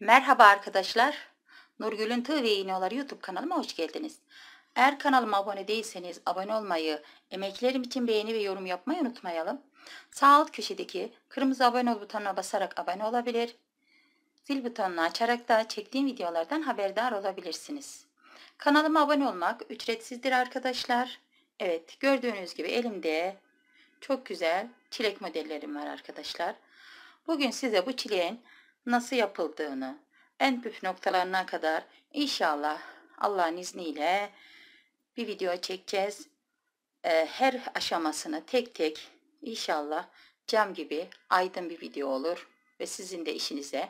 Merhaba arkadaşlar. Nurgül'ün Tığ ve İğneolar YouTube kanalıma hoş geldiniz. Eğer kanalıma abone değilseniz abone olmayı, emeklerim için beğeni ve yorum yapmayı unutmayalım. Sağ alt köşedeki kırmızı abone ol butonuna basarak abone olabilir. Zil butonunu açarak da çektiğim videolardan haberdar olabilirsiniz. Kanalıma abone olmak ücretsizdir arkadaşlar. Evet gördüğünüz gibi elimde çok güzel çilek modellerim var arkadaşlar. Bugün size bu çileğin nasıl yapıldığını en püf noktalarına kadar inşallah Allah'ın izniyle bir video çekeceğiz. Ee, her aşamasını tek tek inşallah cam gibi aydın bir video olur ve sizin de işinize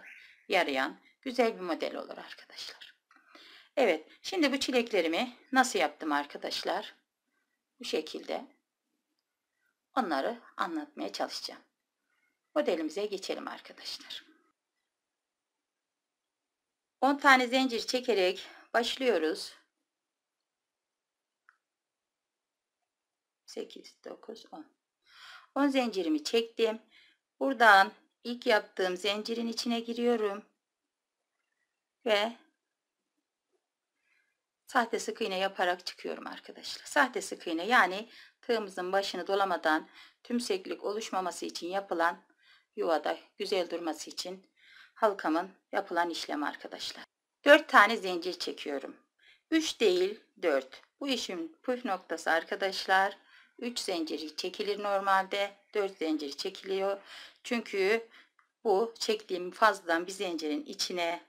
yarayan güzel bir model olur arkadaşlar. Evet şimdi bu çileklerimi nasıl yaptım arkadaşlar? Bu şekilde onları anlatmaya çalışacağım. Modelimize geçelim arkadaşlar. 10 tane zincir çekerek başlıyoruz. 8, 9, 10. 10 zincirimi çektim. Buradan ilk yaptığım zincirin içine giriyorum. Ve sahte sık iğne yaparak çıkıyorum arkadaşlar. Sahte sık iğne yani tığımızın başını dolamadan tümseklik oluşmaması için yapılan yuvada güzel durması için halkamın yapılan işlemi arkadaşlar. 4 tane zincir çekiyorum. 3 değil 4. Bu işin püf noktası arkadaşlar. 3 zinciri çekilir normalde. 4 zinciri çekiliyor. Çünkü bu çektiğim fazladan bir zincirin içine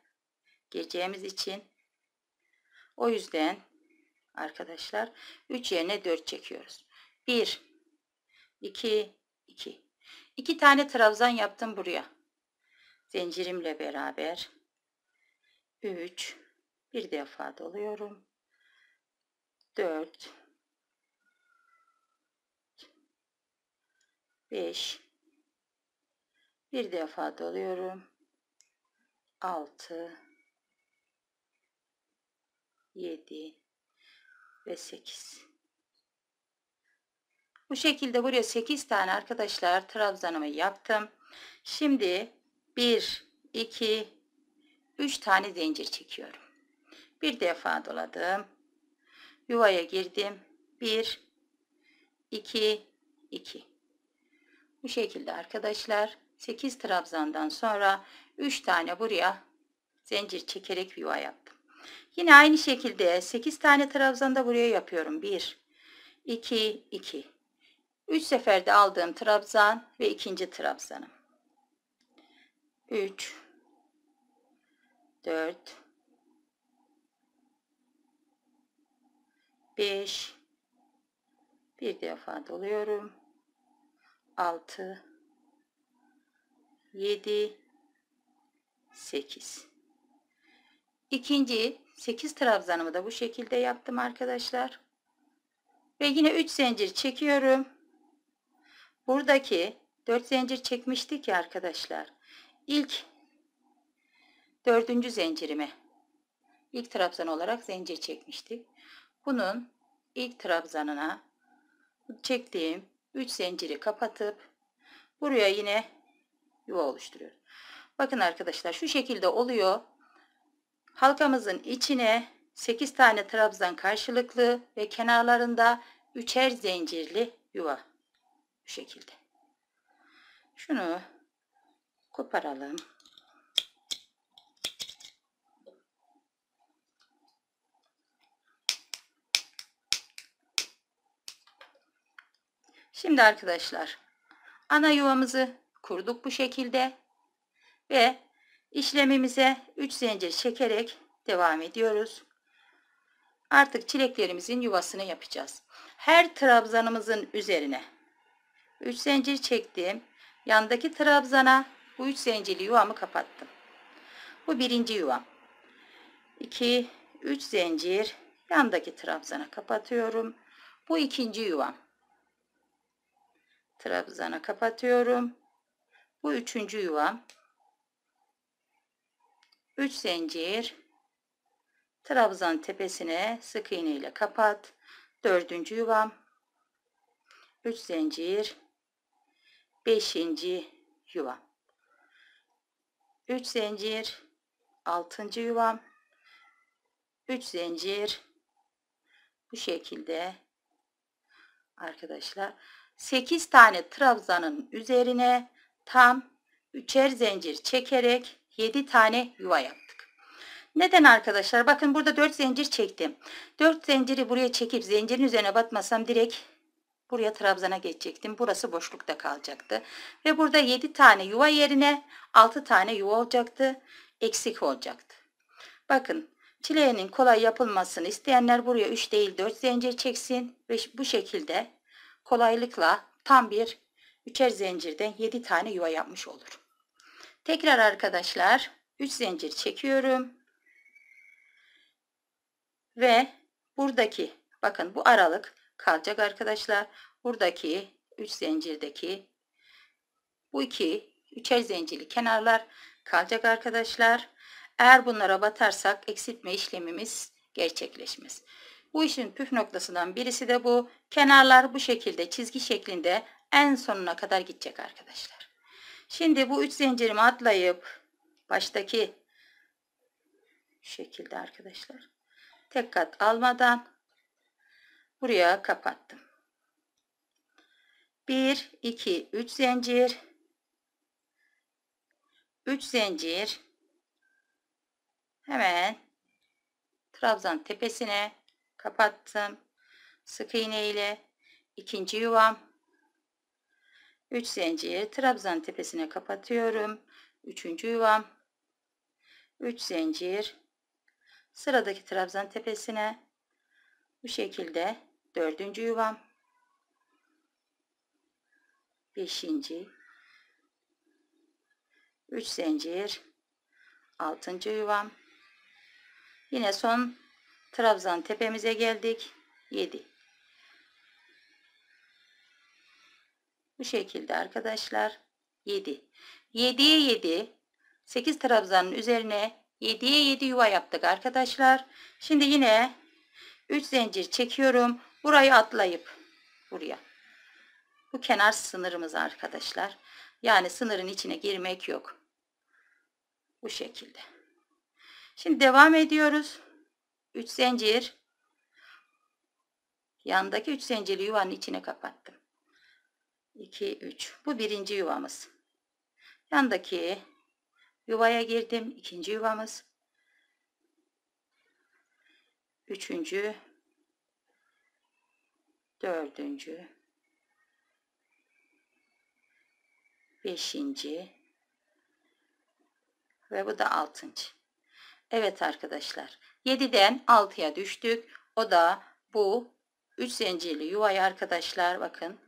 gireceğimiz için o yüzden arkadaşlar 3 yerine 4 çekiyoruz. 1 2 2 2 tane trabzan yaptım buraya zincirimle beraber 3 bir defa doluyorum 4 5 bir defa doluyorum 6 7 ve 8 bu şekilde buraya 8 tane arkadaşlar trabzanımı yaptım şimdi 1, 2, 3 tane zincir çekiyorum. Bir defa doladım. Yuvaya girdim. 1, 2, 2. Bu şekilde arkadaşlar 8 trabzandan sonra 3 tane buraya zincir çekerek yuva yaptım. Yine aynı şekilde 8 tane trabzanda buraya yapıyorum. 1, 2, 2. 3 seferde aldığım trabzan ve ikinci trabzanım. 3 4 5 bir defa doluyorum 6 7 8 ikinci 8 trabzanımı da bu şekilde yaptım arkadaşlar ve yine 3 zincir çekiyorum buradaki 4 zincir çekmiştik ya arkadaşlar İlk dördüncü zincirimi ilk trabzan olarak zincir çekmiştik. Bunun ilk trabzanına çektiğim 3 zinciri kapatıp buraya yine yuva oluşturuyoruz. Bakın arkadaşlar şu şekilde oluyor. Halkamızın içine 8 tane trabzan karşılıklı ve kenarlarında üçer zincirli yuva. Bu şekilde. Şunu koparalım. Şimdi arkadaşlar ana yuvamızı kurduk bu şekilde ve işlemimize 3 zincir çekerek devam ediyoruz. Artık çileklerimizin yuvasını yapacağız. Her trabzanımızın üzerine 3 zincir çektim. Yandaki trabzana bu üç zincirli yuvamı kapattım. Bu birinci yuvam. 2, 3 zincir yandaki trabzana kapatıyorum. Bu ikinci yuvam. Trabzana kapatıyorum. Bu üçüncü yuvam. 3 zincir trabzan tepesine sık iğne ile kapat. Dördüncü yuvam. 3 zincir. Beşinci yuvam. 3 zincir 6. yuvam 3 zincir bu şekilde arkadaşlar 8 tane trabzanın üzerine tam üçer zincir çekerek 7 tane yuva yaptık. Neden arkadaşlar? Bakın burada 4 zincir çektim. 4 zinciri buraya çekip zincirin üzerine batmasam direkt Buraya trabzana geçecektim. Burası boşlukta kalacaktı. Ve burada 7 tane yuva yerine 6 tane yuva olacaktı. Eksik olacaktı. Bakın çileğinin kolay yapılmasını isteyenler buraya 3 değil 4 zincir çeksin. Ve bu şekilde kolaylıkla tam bir üçer zincirden 7 tane yuva yapmış olur. Tekrar arkadaşlar 3 zincir çekiyorum. Ve buradaki bakın bu aralık kalacak arkadaşlar. Buradaki 3 zincirdeki bu iki üçer zincirli kenarlar kalacak arkadaşlar. Eğer bunlara batarsak eksiltme işlemimiz gerçekleşmez. Bu işin püf noktasından birisi de bu. Kenarlar bu şekilde çizgi şeklinde en sonuna kadar gidecek arkadaşlar. Şimdi bu üç zincirimi atlayıp baştaki şekilde arkadaşlar. Tek kat almadan buraya kapattım. 1 2 3 zincir 3 zincir hemen trabzan tepesine kapattım sık iğne ile ikinci yuvam 3 zincir trabzan tepesine kapatıyorum 3. yuvam 3 zincir sıradaki trabzan tepesine bu şekilde dördüncü yuvam, beşinci, üç zincir, altıncı yuvam, yine son trabzan tepemize geldik, yedi. Bu şekilde arkadaşlar, yedi. Yediye yedi, sekiz trabzanın üzerine yediye yedi yuva yaptık arkadaşlar. Şimdi yine üç zincir çekiyorum. Burayı atlayıp buraya. Bu kenar sınırımız arkadaşlar. Yani sınırın içine girmek yok. Bu şekilde. Şimdi devam ediyoruz. 3 zincir. Yandaki 3 zincirli yuvanın içine kapattım. 2, 3. Bu birinci yuvamız. Yandaki yuvaya girdim. ikinci yuvamız. Üçüncü dördüncü, beşinci ve bu da altıncı. Evet arkadaşlar 7'den 6'ya düştük. O da bu 3 zincirli yuvayı arkadaşlar bakın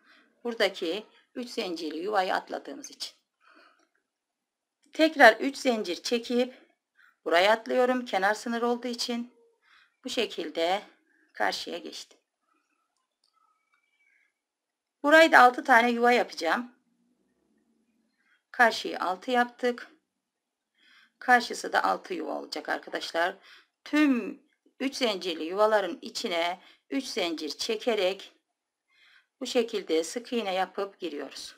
buradaki 3 zincirli yuvayı atladığımız için. Tekrar 3 zincir çekip buraya atlıyorum kenar sınır olduğu için bu şekilde karşıya geçtim. Burayı da 6 tane yuva yapacağım. Karşıyı 6 yaptık. Karşısı da 6 yuva olacak arkadaşlar. Tüm 3 zincirli yuvaların içine 3 zincir çekerek bu şekilde sık iğne yapıp giriyoruz.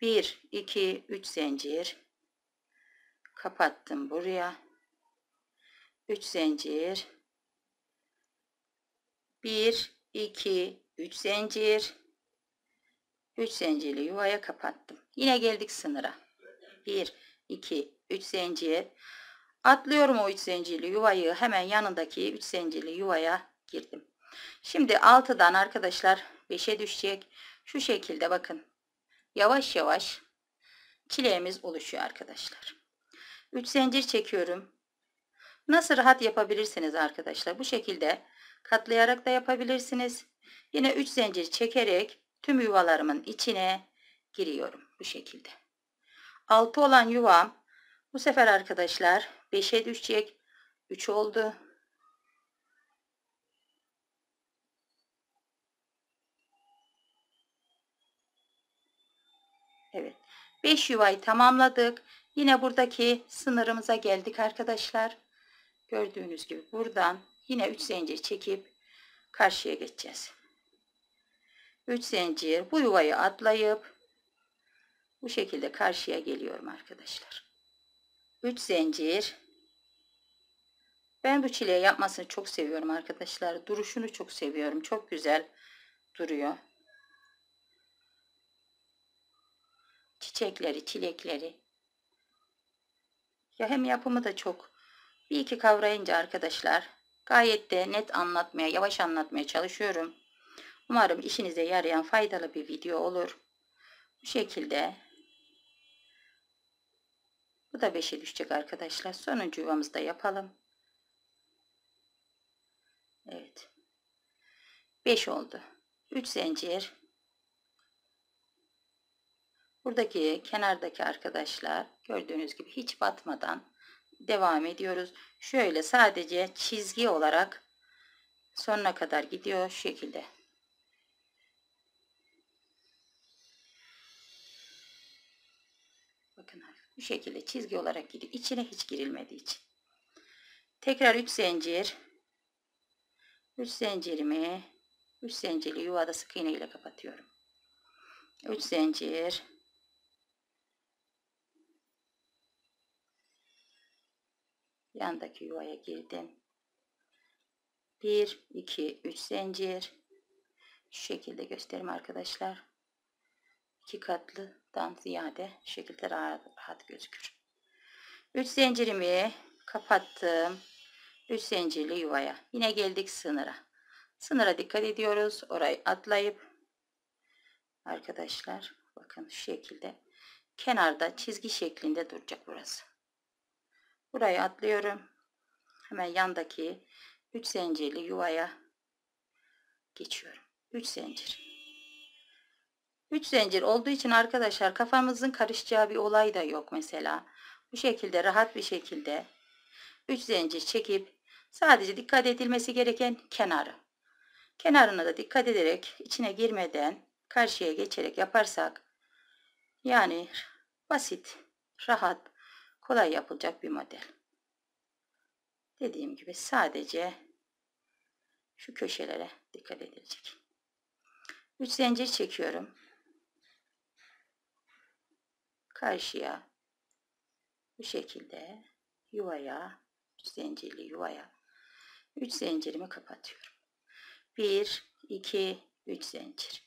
1 2 3 zincir kapattım buraya. 3 zincir 1 2 3 zincir 3 zincirli yuvaya kapattım. Yine geldik sınıra. 1 2 3 zincir. Atlıyorum o 3 zincirli yuvayı hemen yanındaki 3 zincirli yuvaya girdim. Şimdi 6'dan arkadaşlar 5'e düşecek. Şu şekilde bakın. Yavaş yavaş çileğimiz oluşuyor arkadaşlar. 3 zincir çekiyorum. Nasıl rahat yapabilirsiniz arkadaşlar? Bu şekilde katlayarak da yapabilirsiniz. Yine 3 zincir çekerek tüm yuvalarımın içine giriyorum bu şekilde. 6 olan yuvam bu sefer arkadaşlar 5'e düşecek. 3 oldu. Evet. 5 yuvayı tamamladık. Yine buradaki sınırımıza geldik arkadaşlar. Gördüğünüz gibi buradan yine 3 zincir çekip karşıya geçeceğiz. 3 zincir bu yuvayı atlayıp bu şekilde karşıya geliyorum arkadaşlar. 3 zincir ben bu çileği yapmasını çok seviyorum arkadaşlar. Duruşunu çok seviyorum. Çok güzel duruyor. Çiçekleri, çilekleri. Ya hem yapımı da çok. Bir iki kavrayınca arkadaşlar gayet de net anlatmaya, yavaş anlatmaya çalışıyorum. Umarım işinize yarayan faydalı bir video olur. Bu şekilde bu da 5'e düşecek arkadaşlar. Sonuncu yuvamızı da yapalım. Evet. 5 oldu. 3 zincir. Buradaki kenardaki arkadaşlar gördüğünüz gibi hiç batmadan devam ediyoruz. Şöyle sadece çizgi olarak sonuna kadar gidiyor şu şekilde. Bu şekilde çizgi olarak giriyor. İçine hiç girilmediği için. Tekrar 3 zincir. 3 zincirimi 3 zincirli yuvada sık iğne ile kapatıyorum. 3 zincir. Yandaki yuvaya girdim. 1, 2, 3 zincir. Şu şekilde göstereyim arkadaşlar. 2 katlı dan ziyade şekilde rahat, rahat gözükür. 3 zincirimi kapattım. 3 zincirli yuvaya. Yine geldik sınıra. Sınıra dikkat ediyoruz. Orayı atlayıp arkadaşlar bakın şu şekilde kenarda çizgi şeklinde duracak burası. Burayı atlıyorum. Hemen yandaki 3 zincirli yuvaya geçiyorum. 3 zincir. 3 zincir olduğu için arkadaşlar kafamızın karışacağı bir olay da yok mesela. Bu şekilde rahat bir şekilde 3 zincir çekip sadece dikkat edilmesi gereken kenarı. Kenarına da dikkat ederek içine girmeden karşıya geçerek yaparsak yani basit, rahat, kolay yapılacak bir model. Dediğim gibi sadece şu köşelere dikkat edilecek. 3 zincir çekiyorum karşıya bu şekilde yuvaya zincirli yuvaya 3 zincirimi kapatıyorum. 1 2 3 zincir.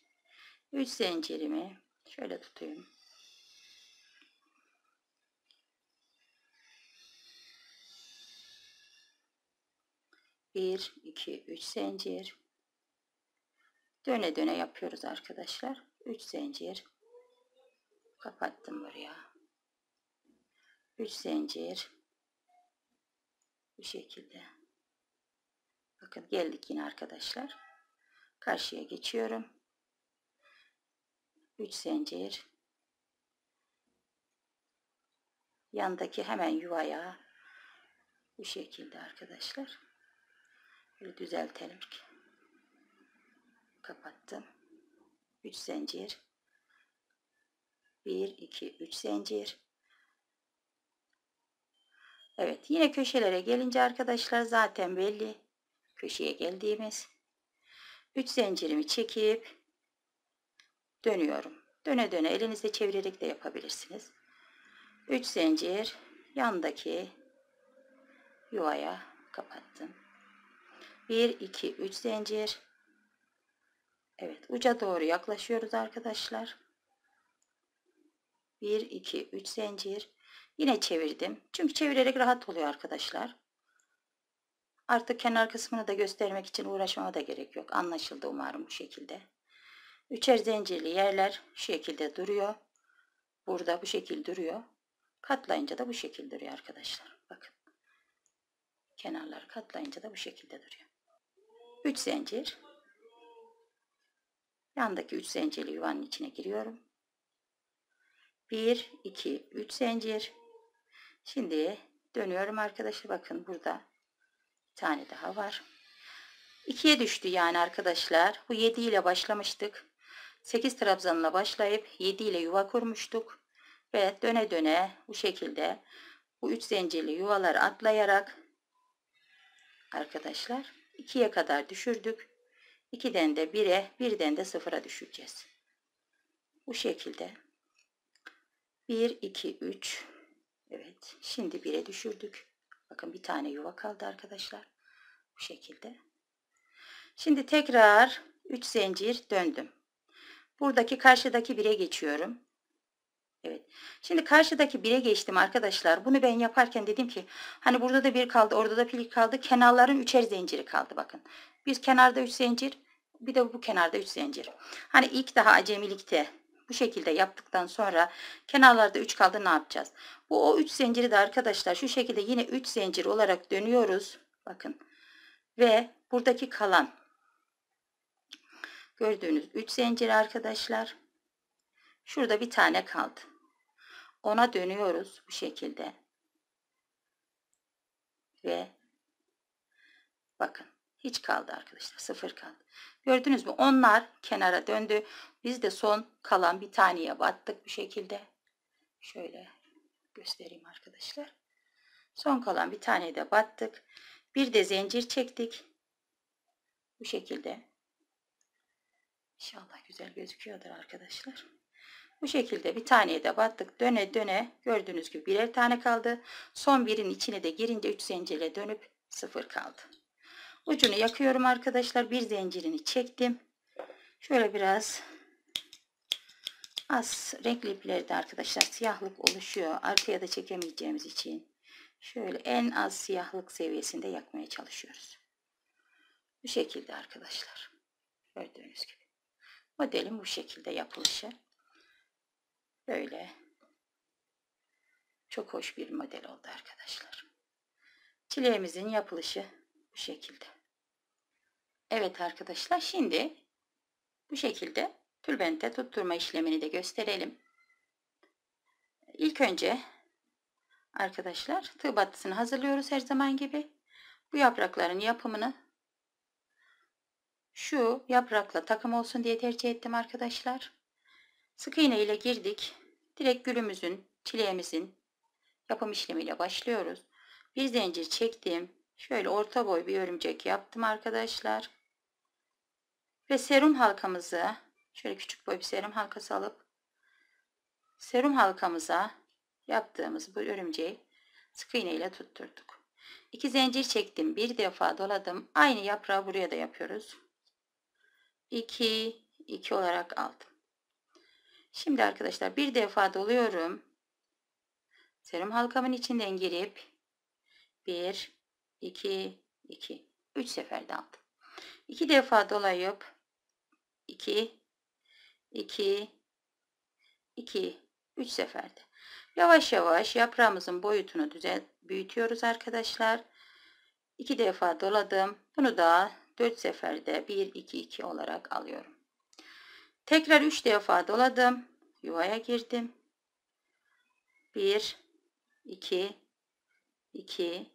3 zincirimi şöyle tutayım. Bir, iki, üç zincir. Döne döne yapıyoruz arkadaşlar. Üç zincir kapattım buraya 3 zincir bu şekilde bakın geldik yine arkadaşlar karşıya geçiyorum 3 zincir yandaki hemen yuvaya bu şekilde arkadaşlar böyle düzeltelim ki. kapattım 3 zincir 1 2 3 zincir Evet yine köşelere gelince arkadaşlar zaten belli köşeye geldiğimiz 3 zincirimi çekip dönüyorum döne döne elinizle çevirerek de yapabilirsiniz 3 zincir yandaki yuvaya kapattım 1 2 3 zincir Evet uca doğru yaklaşıyoruz arkadaşlar 1, 2, 3 zincir. Yine çevirdim. Çünkü çevirerek rahat oluyor arkadaşlar. Artık kenar kısmını da göstermek için uğraşmama da gerek yok. Anlaşıldı umarım bu şekilde. Üçer zincirli yerler şu şekilde duruyor. Burada bu şekilde duruyor. Katlayınca da bu şekilde duruyor arkadaşlar. Bakın. Kenarları katlayınca da bu şekilde duruyor. 3 zincir. Yandaki 3 zincirli yuvanın içine giriyorum. 1 2 3 zincir şimdi dönüyorum arkadaşlar bakın burada bir tane daha var 2'ye düştü yani arkadaşlar bu 7 ile başlamıştık 8 trabzanla başlayıp 7 ile yuva kurmuştuk ve döne döne bu şekilde bu 3 zincirli yuvalar atlayarak arkadaşlar 2'ye kadar düşürdük 2'den de 1'e 1'den de 0'a düşeceğiz bu şekilde 1, 2, 3. Evet. Şimdi 1'e düşürdük. Bakın bir tane yuva kaldı arkadaşlar. Bu şekilde. Şimdi tekrar 3 zincir döndüm. Buradaki karşıdaki 1'e geçiyorum. Evet. Şimdi karşıdaki 1'e geçtim arkadaşlar. Bunu ben yaparken dedim ki hani burada da 1 kaldı, orada da 1 kaldı. Kenarların 3'er zinciri kaldı bakın. Bir kenarda 3 zincir, bir de bu kenarda 3 zincir. Hani ilk daha acemilikte bu şekilde yaptıktan sonra kenarlarda 3 kaldı ne yapacağız? Bu o 3 zinciri de arkadaşlar şu şekilde yine 3 zincir olarak dönüyoruz. Bakın ve buradaki kalan gördüğünüz 3 zincir arkadaşlar. Şurada bir tane kaldı. Ona dönüyoruz bu şekilde. Ve bakın hiç kaldı arkadaşlar sıfır kaldı. Gördünüz mü? Onlar kenara döndü. Biz de son kalan bir taneye battık bir şekilde. Şöyle göstereyim arkadaşlar. Son kalan bir tane de battık. Bir de zincir çektik. Bu şekilde. İnşallah güzel gözüküyordur arkadaşlar. Bu şekilde bir taneye de battık. Döne döne gördüğünüz gibi birer tane kaldı. Son birin içine de girince 3 zincirle dönüp 0 kaldı. Ucunu yakıyorum arkadaşlar. Bir zincirini çektim. Şöyle biraz az renkli iplerde arkadaşlar siyahlık oluşuyor. Arkaya da çekemeyeceğimiz için şöyle en az siyahlık seviyesinde yakmaya çalışıyoruz. Bu şekilde arkadaşlar. Gördüğünüz gibi. Modelin bu şekilde yapılışı. Böyle. Çok hoş bir model oldu arkadaşlar. Çileğimizin yapılışı bu şekilde. Evet arkadaşlar şimdi bu şekilde tülbente tutturma işlemini de gösterelim. İlk önce arkadaşlar tığ battısını hazırlıyoruz her zaman gibi. Bu yaprakların yapımını şu yaprakla takım olsun diye tercih ettim arkadaşlar. Sık iğne ile girdik. Direkt gülümüzün, çileğimizin yapım işlemiyle başlıyoruz. Bir zincir çektim. Şöyle orta boy bir örümcek yaptım arkadaşlar. Ve serum halkamızı şöyle küçük boy bir serum halkası alıp serum halkamıza yaptığımız bu örümceği sık iğne ile tutturduk. İki zincir çektim. Bir defa doladım. Aynı yaprağı buraya da yapıyoruz. 2 2 olarak aldım. Şimdi arkadaşlar bir defa doluyorum. Serum halkamın içinden girip 1 2 2 3 sefer daldım. 2 defa dolayıp 2 2 2 3 seferde. Yavaş yavaş yaprağımızın boyutunu düzelt büyütüyoruz arkadaşlar. 2 defa doladım. Bunu da 4 seferde 1 2 2 olarak alıyorum. Tekrar 3 defa doladım. Yuvaya girdim. 1 2 2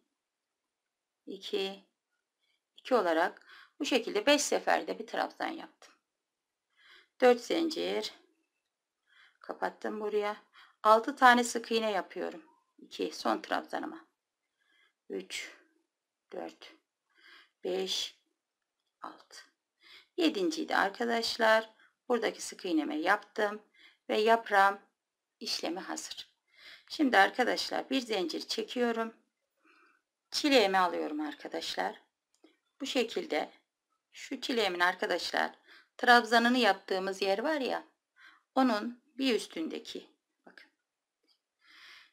2 2 olarak bu şekilde 5 seferde bir taraftan yaptım. 4 zincir kapattım buraya 6 tane sık iğne yapıyorum 2 son trabzanıma 3 4 5 6 7.ydi arkadaşlar buradaki sık iğneme yaptım ve yaprağım işlemi hazır şimdi arkadaşlar bir zincir çekiyorum çileğimi alıyorum arkadaşlar bu şekilde şu çileğimin arkadaşlar trabzanını yaptığımız yer var ya onun bir üstündeki bakın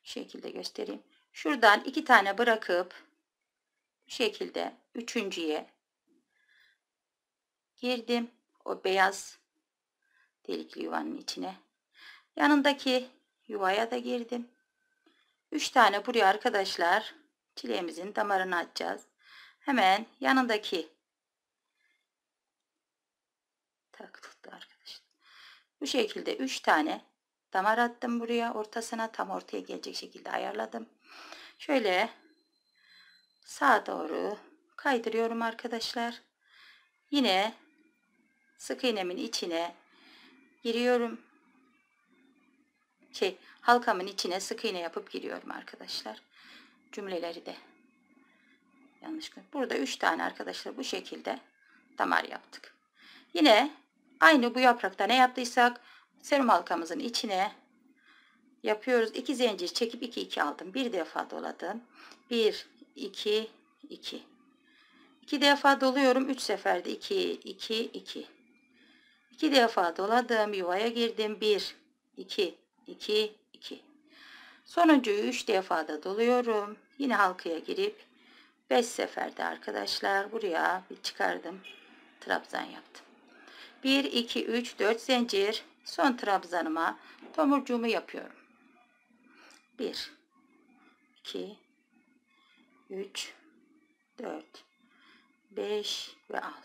şu şekilde göstereyim. Şuradan iki tane bırakıp bu şekilde üçüncüye girdim. O beyaz delikli yuvanın içine. Yanındaki yuvaya da girdim. Üç tane buraya arkadaşlar çileğimizin damarını açacağız. Hemen yanındaki takıldı arkadaşlar. Bu şekilde 3 tane damar attım buraya. Ortasına tam ortaya gelecek şekilde ayarladım. Şöyle sağa doğru kaydırıyorum arkadaşlar. Yine sık iğnemin içine giriyorum. Şey, halkamın içine sık iğne yapıp giriyorum arkadaşlar. Cümleleri de yanlış. Burada 3 tane arkadaşlar bu şekilde damar yaptık. Yine Aynı bu yaprakta ne yaptıysak serum halkamızın içine yapıyoruz. 2 zincir çekip iki iki aldım. Bir defa doladım. bir iki iki 2 defa doluyorum. üç seferde iki iki iki 2 defa doladım. Yuvaya girdim. bir iki iki iki Sonuncuyu üç defa da doluyorum. Yine halkaya girip beş seferde arkadaşlar buraya bir çıkardım. Trabzan yaptım. 1 2 3 4 zincir son trabzanıma tomurcuğumu yapıyorum 1 2 3 4 5 ve 6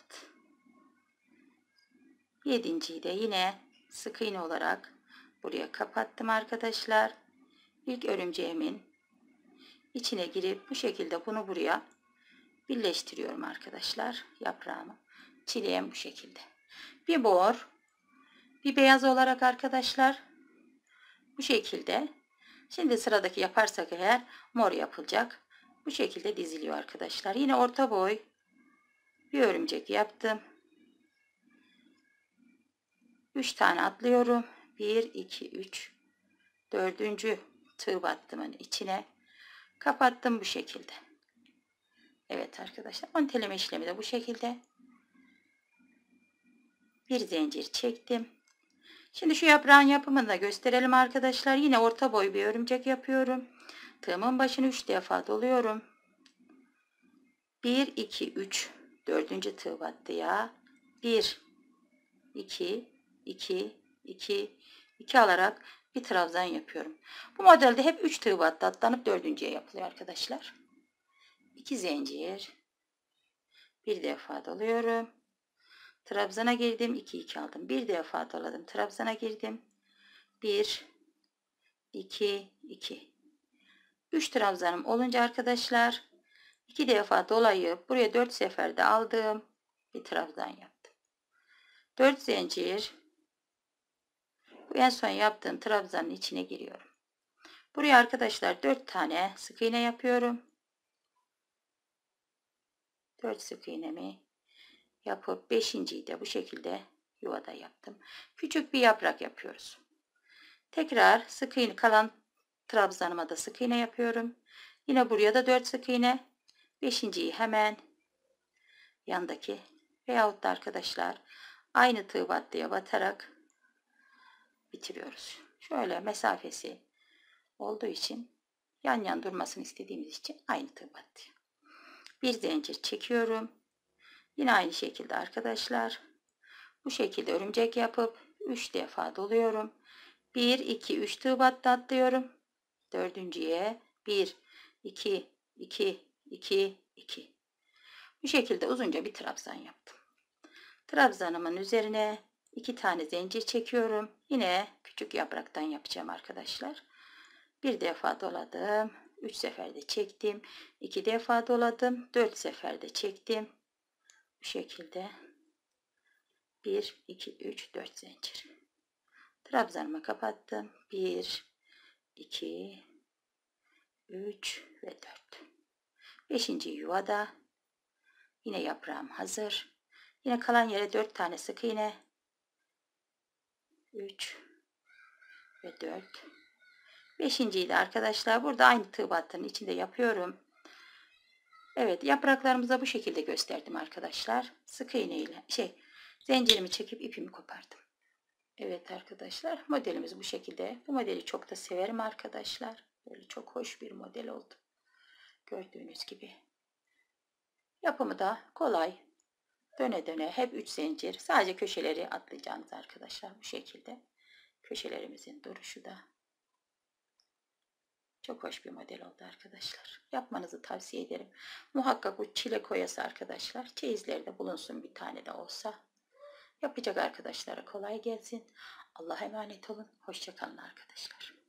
yedinciyi de yine sık iğne olarak buraya kapattım arkadaşlar İlk örümceğimin içine girip bu şekilde bunu buraya birleştiriyorum arkadaşlar yaprağımı çileğim bu şekilde bir bor, bir beyaz olarak arkadaşlar. Bu şekilde. Şimdi sıradaki yaparsak eğer mor yapılacak. Bu şekilde diziliyor arkadaşlar. Yine orta boy bir örümcek yaptım. 3 tane atlıyorum. 1, 2, 3, 4. tığ battımın içine kapattım bu şekilde. Evet arkadaşlar. Monteleme işlemi de bu şekilde bir zincir çektim. Şimdi şu yaprağın yapımını da gösterelim arkadaşlar. Yine orta boy bir örümcek yapıyorum. Tığımın başını 3 defa doluyorum. 1 2 3 dördüncü tığ battı ya 1 2 2 2 2 alarak bir trabzan yapıyorum. Bu modelde hep 3 tığ battı atlanıp dördüncüye yapılıyor arkadaşlar. 2 zincir bir defa doluyorum. Trabzan'a girdim. 2 2 aldım. Bir defa doladım. Trabzan'a girdim. 1 2 2 3 trabzanım olunca arkadaşlar 2 defa dolayıp buraya 4 seferde aldım. Bir trabzan yaptım. 4 zincir bu en son yaptığım trabzanın içine giriyorum. Buraya arkadaşlar 4 tane sık iğne yapıyorum. 4 sık iğnemi yapıp beşinciyi de bu şekilde yuvada yaptım. Küçük bir yaprak yapıyoruz. Tekrar sık iğne kalan trabzanıma da sık iğne yapıyorum. Yine buraya da 4 sık iğne. Beşinciyi hemen yandaki veyahut da arkadaşlar aynı tığ battıya batarak bitiriyoruz. Şöyle mesafesi olduğu için yan yan durmasını istediğimiz için aynı tığ battıya. Bir zincir çekiyorum. Yine aynı şekilde arkadaşlar. Bu şekilde örümcek yapıp 3 defa doluyorum. 1, 2, 3 tığ battı atlıyorum. Dördüncüye 1, 2, 2, 2, 2. Bu şekilde uzunca bir trabzan yaptım. Trabzanımın üzerine 2 tane zincir çekiyorum. Yine küçük yapraktan yapacağım arkadaşlar. Bir defa doladım. 3 seferde çektim. 2 defa doladım. 4 seferde çektim bu şekilde 1 2 3 4 zincir trabzanımı kapattım 1 2 3 ve 4 5. yuvada yine yaprağım hazır yine kalan yere 4 tane sık iğne 3 ve 4 5. de arkadaşlar burada aynı tığ battığının içinde yapıyorum Evet yapraklarımıza bu şekilde gösterdim arkadaşlar. Sık iğne ile şey zincirimi çekip ipimi kopardım. Evet arkadaşlar modelimiz bu şekilde. Bu modeli çok da severim arkadaşlar. Böyle çok hoş bir model oldu. Gördüğünüz gibi. Yapımı da kolay. Döne döne hep 3 zincir. Sadece köşeleri atlayacağınız arkadaşlar bu şekilde. Köşelerimizin duruşu da çok hoş bir model oldu arkadaşlar. Yapmanızı tavsiye ederim. Muhakkak bu çile koyası arkadaşlar. Çeyizleri de bulunsun bir tane de olsa. Yapacak arkadaşlara kolay gelsin. Allah'a emanet olun. Hoşçakalın arkadaşlar.